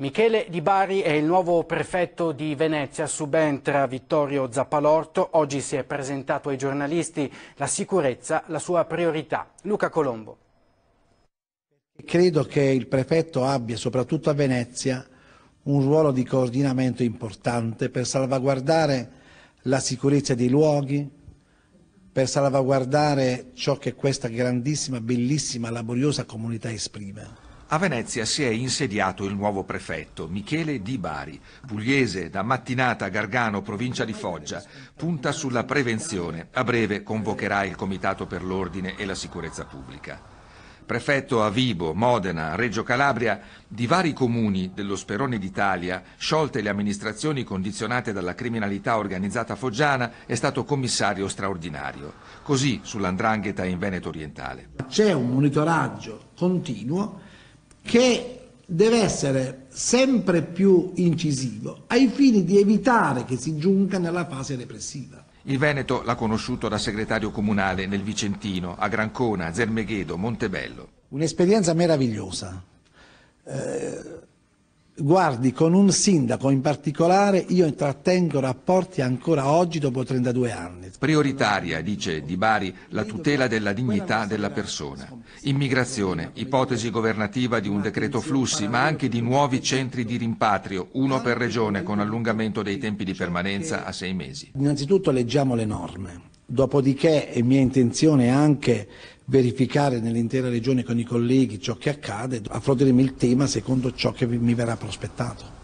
Michele Di Bari è il nuovo prefetto di Venezia, subentra Vittorio Zappalorto. Oggi si è presentato ai giornalisti la sicurezza, la sua priorità. Luca Colombo. Credo che il prefetto abbia, soprattutto a Venezia, un ruolo di coordinamento importante per salvaguardare la sicurezza dei luoghi, per salvaguardare ciò che questa grandissima, bellissima, laboriosa comunità esprime. A Venezia si è insediato il nuovo prefetto, Michele Di Bari, pugliese da Mattinata Gargano, provincia di Foggia. Punta sulla prevenzione. A breve convocherà il Comitato per l'Ordine e la Sicurezza Pubblica. Prefetto a Vibo, Modena, Reggio Calabria, di vari comuni dello Sperone d'Italia, sciolte le amministrazioni condizionate dalla criminalità organizzata foggiana, è stato commissario straordinario. Così sull'andrangheta in Veneto orientale. C'è un monitoraggio continuo che deve essere sempre più incisivo ai fini di evitare che si giunga nella fase repressiva. Il Veneto l'ha conosciuto da segretario comunale nel Vicentino, a Grancona, Zermeghedo, Montebello. Un'esperienza meravigliosa. Eh, Guardi, con un sindaco in particolare io intrattengo rapporti ancora oggi dopo 32 anni. Prioritaria, dice Di Bari, la tutela della dignità della persona. Immigrazione, ipotesi governativa di un decreto flussi, ma anche di nuovi centri di rimpatrio, uno per regione con allungamento dei tempi di permanenza a sei mesi. Innanzitutto leggiamo le norme. Dopodiché è mia intenzione anche verificare nell'intera regione con i colleghi ciò che accade, affronteremo il tema secondo ciò che mi verrà prospettato.